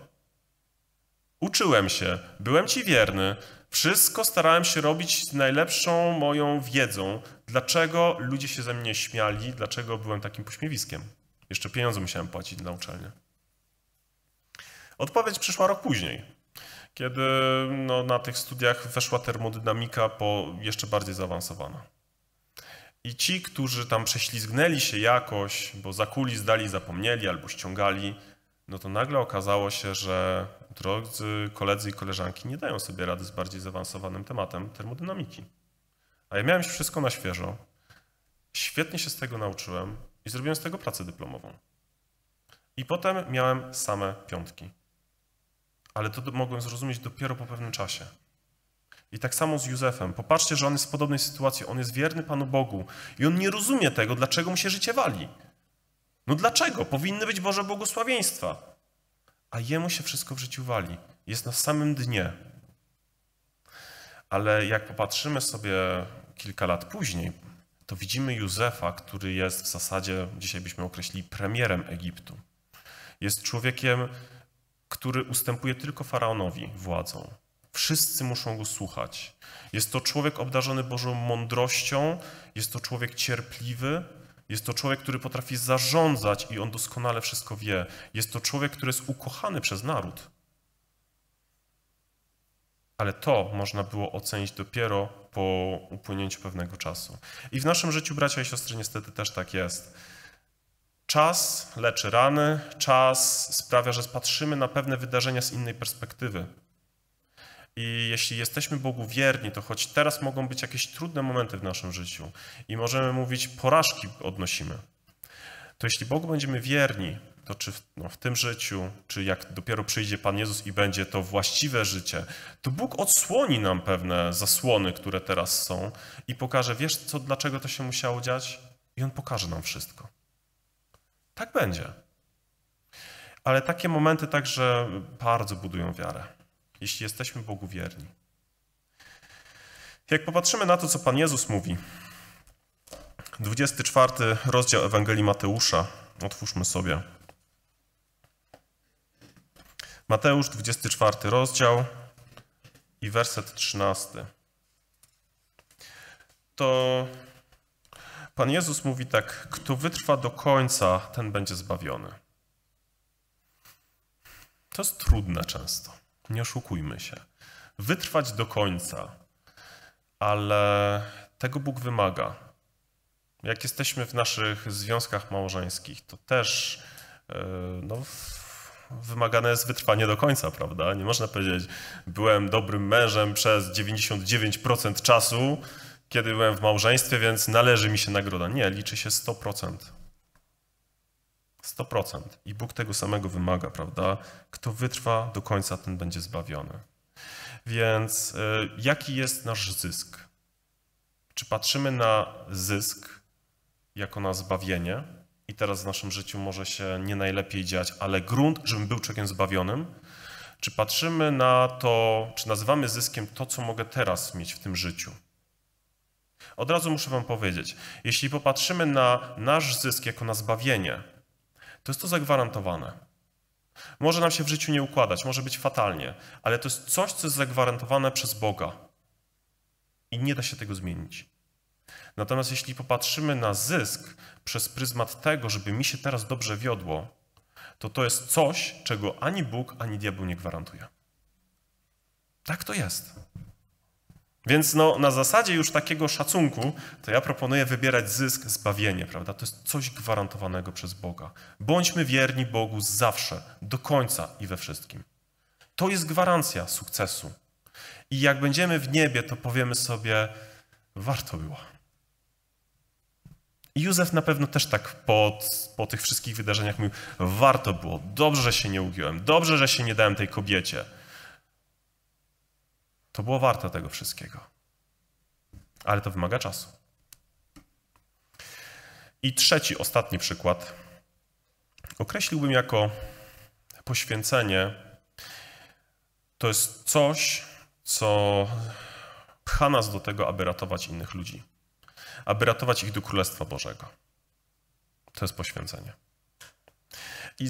[SPEAKER 1] Uczyłem się, byłem Ci wierny, wszystko starałem się robić z najlepszą moją wiedzą. Dlaczego ludzie się ze mnie śmiali? Dlaczego byłem takim pośmiewiskiem? Jeszcze pieniądze musiałem płacić na uczelnię. Odpowiedź przyszła rok później, kiedy no, na tych studiach weszła termodynamika po jeszcze bardziej zaawansowana. I ci, którzy tam prześlizgnęli się jakoś, bo za kuli zdali, zapomnieli albo ściągali, no to nagle okazało się, że drodzy koledzy i koleżanki nie dają sobie rady z bardziej zaawansowanym tematem termodynamiki. A ja miałem wszystko na świeżo. Świetnie się z tego nauczyłem, i zrobiłem z tego pracę dyplomową. I potem miałem same piątki. Ale to mogłem zrozumieć dopiero po pewnym czasie. I tak samo z Józefem. Popatrzcie, że on jest w podobnej sytuacji. On jest wierny Panu Bogu i on nie rozumie tego, dlaczego mu się życie wali. No dlaczego? Powinny być Boże błogosławieństwa. A jemu się wszystko w życiu wali. Jest na samym dnie. Ale jak popatrzymy sobie kilka lat później, to widzimy Józefa, który jest w zasadzie, dzisiaj byśmy określili, premierem Egiptu. Jest człowiekiem, który ustępuje tylko faraonowi władzą. Wszyscy muszą go słuchać. Jest to człowiek obdarzony Bożą mądrością, jest to człowiek cierpliwy, jest to człowiek, który potrafi zarządzać i on doskonale wszystko wie. Jest to człowiek, który jest ukochany przez naród ale to można było ocenić dopiero po upłynięciu pewnego czasu. I w naszym życiu, bracia i siostry, niestety też tak jest. Czas leczy rany, czas sprawia, że patrzymy na pewne wydarzenia z innej perspektywy. I jeśli jesteśmy Bogu wierni, to choć teraz mogą być jakieś trudne momenty w naszym życiu i możemy mówić, porażki odnosimy, to jeśli Bogu będziemy wierni, to no czy w, no, w tym życiu, czy jak dopiero przyjdzie Pan Jezus i będzie to właściwe życie, to Bóg odsłoni nam pewne zasłony, które teraz są i pokaże, wiesz co, dlaczego to się musiało dziać? I On pokaże nam wszystko. Tak będzie. Ale takie momenty także bardzo budują wiarę, jeśli jesteśmy Bogu wierni. Jak popatrzymy na to, co Pan Jezus mówi, 24 rozdział Ewangelii Mateusza, otwórzmy sobie. Mateusz, 24 rozdział i werset 13. To Pan Jezus mówi tak: Kto wytrwa do końca, ten będzie zbawiony. To jest trudne często. Nie oszukujmy się. Wytrwać do końca, ale tego Bóg wymaga. Jak jesteśmy w naszych związkach małżeńskich, to też e, no, wymagane jest wytrwanie do końca, prawda? Nie można powiedzieć, byłem dobrym mężem przez 99% czasu, kiedy byłem w małżeństwie, więc należy mi się nagroda. Nie, liczy się 100%. 100%. I Bóg tego samego wymaga, prawda? Kto wytrwa do końca, ten będzie zbawiony. Więc y, jaki jest nasz zysk? Czy patrzymy na zysk jako na zbawienie? i teraz w naszym życiu może się nie najlepiej dziać, ale grunt, żebym był człowiekiem zbawionym, czy patrzymy na to, czy nazywamy zyskiem to, co mogę teraz mieć w tym życiu? Od razu muszę Wam powiedzieć, jeśli popatrzymy na nasz zysk jako na zbawienie, to jest to zagwarantowane. Może nam się w życiu nie układać, może być fatalnie, ale to jest coś, co jest zagwarantowane przez Boga. I nie da się tego zmienić. Natomiast jeśli popatrzymy na zysk przez pryzmat tego, żeby mi się teraz dobrze wiodło, to to jest coś, czego ani Bóg, ani diabeł nie gwarantuje. Tak to jest. Więc no, na zasadzie już takiego szacunku, to ja proponuję wybierać zysk, zbawienie, prawda? To jest coś gwarantowanego przez Boga. Bądźmy wierni Bogu zawsze, do końca i we wszystkim. To jest gwarancja sukcesu. I jak będziemy w niebie, to powiemy sobie, warto było. I Józef na pewno też tak po, po tych wszystkich wydarzeniach mówił: Warto było, dobrze, że się nie ugiąłem, dobrze, że się nie dałem tej kobiecie. To było warte tego wszystkiego. Ale to wymaga czasu. I trzeci, ostatni przykład określiłbym jako poświęcenie. To jest coś, co pcha nas do tego, aby ratować innych ludzi aby ratować ich do Królestwa Bożego. To jest poświęcenie. I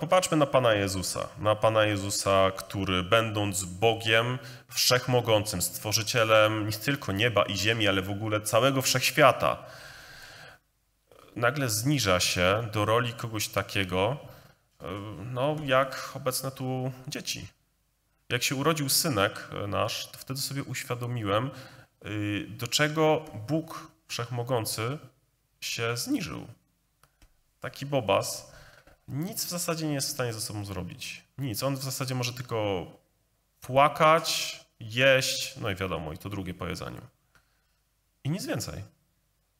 [SPEAKER 1] popatrzmy na Pana Jezusa, na Pana Jezusa, który będąc Bogiem wszechmogącym, stworzycielem nie tylko nieba i ziemi, ale w ogóle całego wszechświata, nagle zniża się do roli kogoś takiego, e, no jak obecne tu dzieci. Jak się urodził synek nasz, to wtedy sobie uświadomiłem, y, do czego Bóg wszechmogący się zniżył. Taki Bobas nic w zasadzie nie jest w stanie ze sobą zrobić. Nic. On w zasadzie może tylko płakać, jeść, no i wiadomo, i to drugie po jedzeniu. I nic więcej.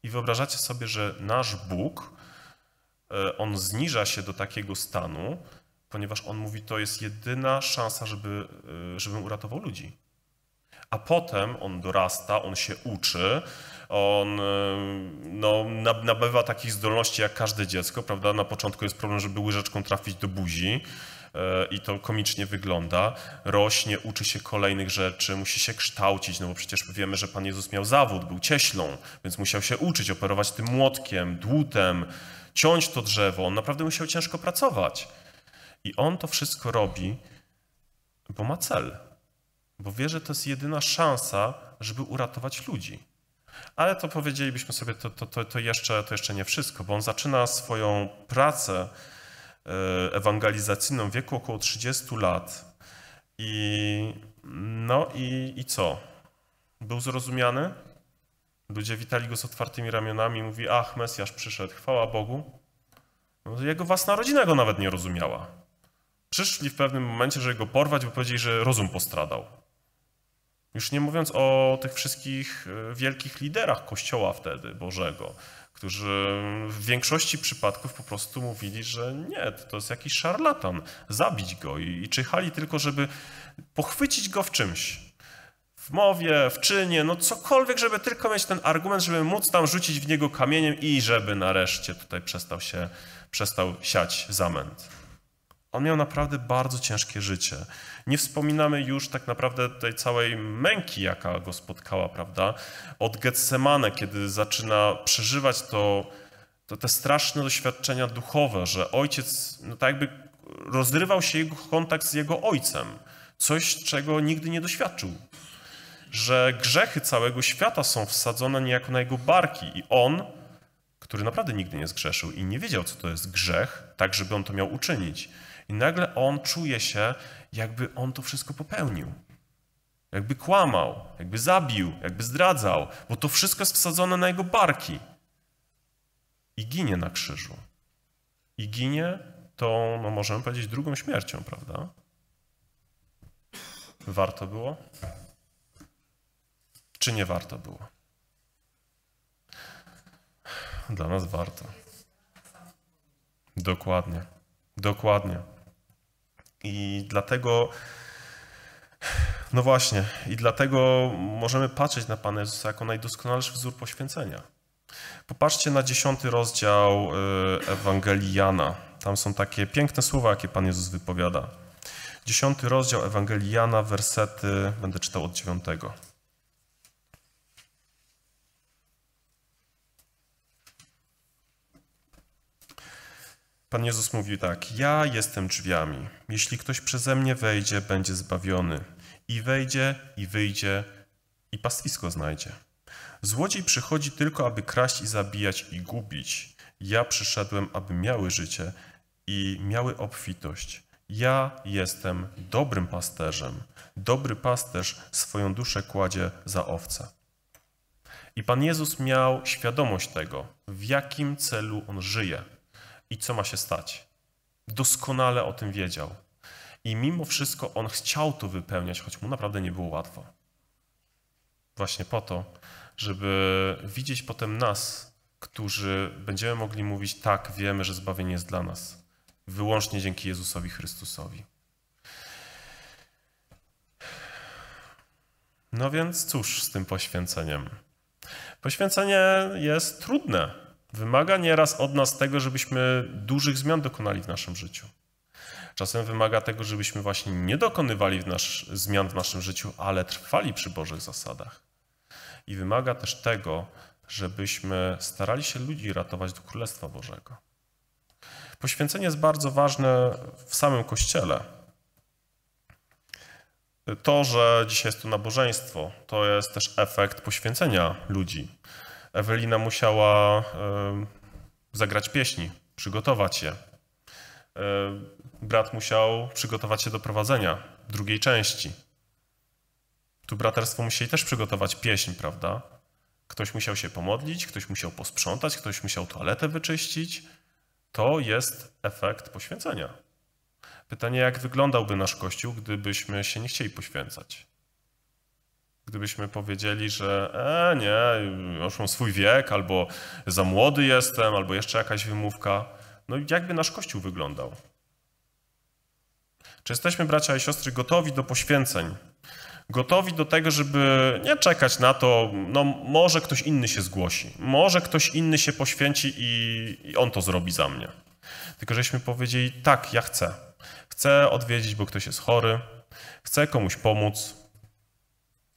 [SPEAKER 1] I wyobrażacie sobie, że nasz Bóg, e, on zniża się do takiego stanu, ponieważ on mówi, to jest jedyna szansa, żeby, e, żebym uratował ludzi. A potem on dorasta, on się uczy, on e, no, nabywa takich zdolności jak każde dziecko, prawda? Na początku jest problem, żeby łyżeczką trafić do buzi e, i to komicznie wygląda. Rośnie, uczy się kolejnych rzeczy, musi się kształcić, no bo przecież wiemy, że Pan Jezus miał zawód, był cieślą, więc musiał się uczyć, operować tym młotkiem, dłutem, ciąć to drzewo. On naprawdę musiał ciężko pracować. I on to wszystko robi, bo ma cel, bo wie, że to jest jedyna szansa, żeby uratować ludzi. Ale to powiedzielibyśmy sobie, to, to, to, to, jeszcze, to jeszcze nie wszystko, bo on zaczyna swoją pracę e, ewangelizacyjną w wieku około 30 lat. I, no i, i co? Był zrozumiany? Ludzie witali go z otwartymi ramionami, mówi, ach, Mesjasz przyszedł, chwała Bogu. No, jego własna rodzina go nawet nie rozumiała. Przyszli w pewnym momencie, żeby go porwać, bo powiedzieli, że rozum postradał. Już nie mówiąc o tych wszystkich e, wielkich liderach Kościoła wtedy, Bożego, którzy w większości przypadków po prostu mówili, że nie, to jest jakiś szarlatan, zabić go i, i czyhali tylko, żeby pochwycić go w czymś. W mowie, w czynie, no cokolwiek, żeby tylko mieć ten argument, żeby móc tam rzucić w niego kamieniem i żeby nareszcie tutaj przestał się, przestał siać zamęt. On miał naprawdę bardzo ciężkie życie. Nie wspominamy już tak naprawdę tej całej męki, jaka go spotkała, prawda? Od Getsemane, kiedy zaczyna przeżywać to, to te straszne doświadczenia duchowe, że ojciec, no tak jakby rozrywał się jego kontakt z jego ojcem. Coś, czego nigdy nie doświadczył. Że grzechy całego świata są wsadzone niejako na jego barki i on który naprawdę nigdy nie zgrzeszył i nie wiedział, co to jest grzech, tak żeby on to miał uczynić. I nagle on czuje się, jakby on to wszystko popełnił. Jakby kłamał, jakby zabił, jakby zdradzał, bo to wszystko jest wsadzone na jego barki. I ginie na krzyżu. I ginie tą, no możemy powiedzieć, drugą śmiercią, prawda? Warto było? Czy nie warto było? Dla nas warto. Dokładnie. Dokładnie. I dlatego, no właśnie, i dlatego możemy patrzeć na Pana Jezusa jako najdoskonalszy wzór poświęcenia. Popatrzcie na dziesiąty rozdział e, Ewangelii Jana. Tam są takie piękne słowa, jakie Pan Jezus wypowiada. Dziesiąty rozdział Ewangelii Jana, wersety, będę czytał od dziewiątego. Pan Jezus mówił tak: Ja jestem drzwiami. Jeśli ktoś przeze mnie wejdzie, będzie zbawiony. I wejdzie, i wyjdzie, i pastwisko znajdzie. Złodziej przychodzi tylko, aby kraść i zabijać i gubić. Ja przyszedłem, aby miały życie i miały obfitość. Ja jestem dobrym pasterzem. Dobry pasterz swoją duszę kładzie za owce. I Pan Jezus miał świadomość tego, w jakim celu on żyje i co ma się stać. Doskonale o tym wiedział. I mimo wszystko on chciał to wypełniać, choć mu naprawdę nie było łatwo. Właśnie po to, żeby widzieć potem nas, którzy będziemy mogli mówić: tak, wiemy, że zbawienie jest dla nas, wyłącznie dzięki Jezusowi Chrystusowi. No więc cóż z tym poświęceniem? Poświęcenie jest trudne, Wymaga nieraz od nas tego, żebyśmy dużych zmian dokonali w naszym życiu. Czasem wymaga tego, żebyśmy właśnie nie dokonywali w nasz, zmian w naszym życiu, ale trwali przy Bożych zasadach. I wymaga też tego, żebyśmy starali się ludzi ratować do Królestwa Bożego. Poświęcenie jest bardzo ważne w samym Kościele. To, że dzisiaj jest tu nabożeństwo, to jest też efekt poświęcenia ludzi. Ewelina musiała zagrać pieśni, przygotować je. Brat musiał przygotować się do prowadzenia drugiej części. Tu braterstwo musieli też przygotować pieśń, prawda? Ktoś musiał się pomodlić, ktoś musiał posprzątać, ktoś musiał toaletę wyczyścić. To jest efekt poświęcenia. Pytanie, jak wyglądałby nasz Kościół, gdybyśmy się nie chcieli poświęcać? Gdybyśmy powiedzieli, że e, nie, już mam swój wiek, albo za młody jestem, albo jeszcze jakaś wymówka, no jakby nasz Kościół wyglądał? Czy jesteśmy, bracia i siostry, gotowi do poświęceń? Gotowi do tego, żeby nie czekać na to, no może ktoś inny się zgłosi, może ktoś inny się poświęci i, i on to zrobi za mnie. Tylko żeśmy powiedzieli, tak, ja chcę. Chcę odwiedzić, bo ktoś jest chory, chcę komuś pomóc,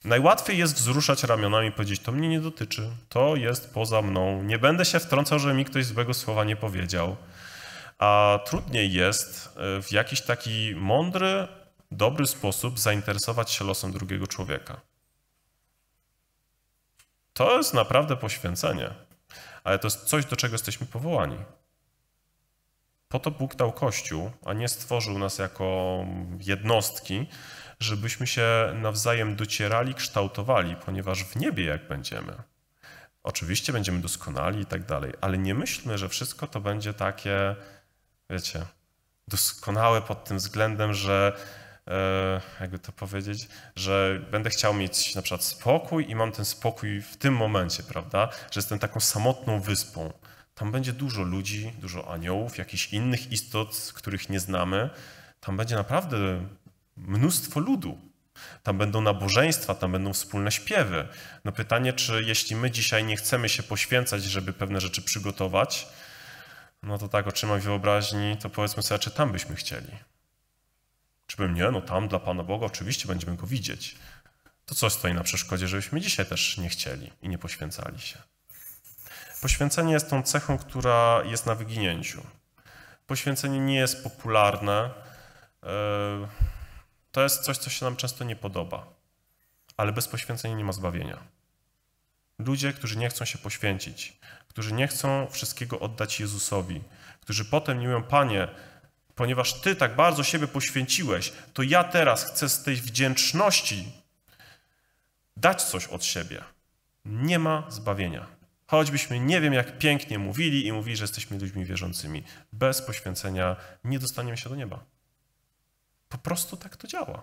[SPEAKER 1] Najłatwiej jest wzruszać ramionami i powiedzieć: To mnie nie dotyczy, to jest poza mną, nie będę się wtrącał, że mi ktoś złego słowa nie powiedział. A trudniej jest e, w jakiś taki mądry, dobry sposób zainteresować się losem drugiego człowieka. To jest naprawdę poświęcenie, ale to jest coś, do czego jesteśmy powołani. Po to Bóg dał Kościół, a nie stworzył nas jako jednostki, żebyśmy się nawzajem docierali, kształtowali, ponieważ w niebie jak będziemy, oczywiście będziemy doskonali i tak dalej, ale nie myślmy, że wszystko to będzie takie, wiecie, doskonałe pod tym względem, że e, jakby to powiedzieć, że będę chciał mieć na przykład spokój i mam ten spokój w tym momencie, prawda? Że jestem taką samotną wyspą. Tam będzie dużo ludzi, dużo aniołów, jakichś innych istot, których nie znamy. Tam będzie naprawdę mnóstwo ludu. Tam będą nabożeństwa, tam będą wspólne śpiewy. No pytanie, czy jeśli my dzisiaj nie chcemy się poświęcać, żeby pewne rzeczy przygotować, no to tak oczyma wyobraźni, to powiedzmy sobie, czy tam byśmy chcieli. Czy bym nie? No tam dla Pana Boga oczywiście będziemy go widzieć. To co stoi na przeszkodzie, żebyśmy dzisiaj też nie chcieli i nie poświęcali się? Poświęcenie jest tą cechą, która jest na wyginięciu. Poświęcenie nie jest popularne. Yy to jest coś, co się nam często nie podoba, ale bez poświęcenia nie ma zbawienia. Ludzie, którzy nie chcą się poświęcić, którzy nie chcą wszystkiego oddać Jezusowi, którzy potem nie mówią, Panie, ponieważ Ty tak bardzo siebie poświęciłeś, to ja teraz chcę z tej wdzięczności dać coś od siebie. Nie ma zbawienia. Choćbyśmy nie wiem, jak pięknie mówili i mówili, że jesteśmy ludźmi wierzącymi. Bez poświęcenia nie dostaniemy się do nieba. Po prostu tak to działa.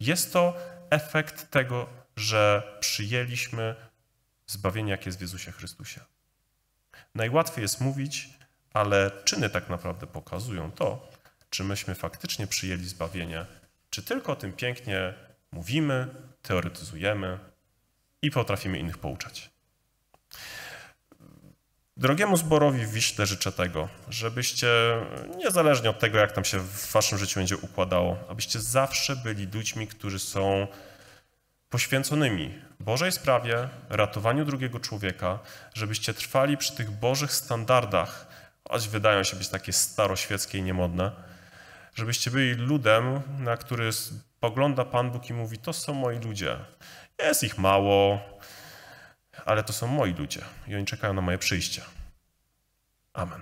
[SPEAKER 1] Jest to efekt tego, że przyjęliśmy zbawienie, jakie jest w Jezusie Chrystusie. Najłatwiej jest mówić, ale czyny tak naprawdę pokazują to, czy myśmy faktycznie przyjęli zbawienie, czy tylko o tym pięknie mówimy, teoretyzujemy i potrafimy innych pouczać. Drogiemu zborowi w Wiśle życzę tego, żebyście, niezależnie od tego, jak tam się w waszym życiu będzie układało, abyście zawsze byli ludźmi, którzy są poświęconymi Bożej sprawie, ratowaniu drugiego człowieka, żebyście trwali przy tych Bożych standardach, choć wydają się być takie staroświeckie i niemodne, żebyście byli ludem, na który spogląda Pan Bóg i mówi, to są moi ludzie. Jest ich mało, ale to są moi ludzie i oni czekają na moje przyjście. Amen.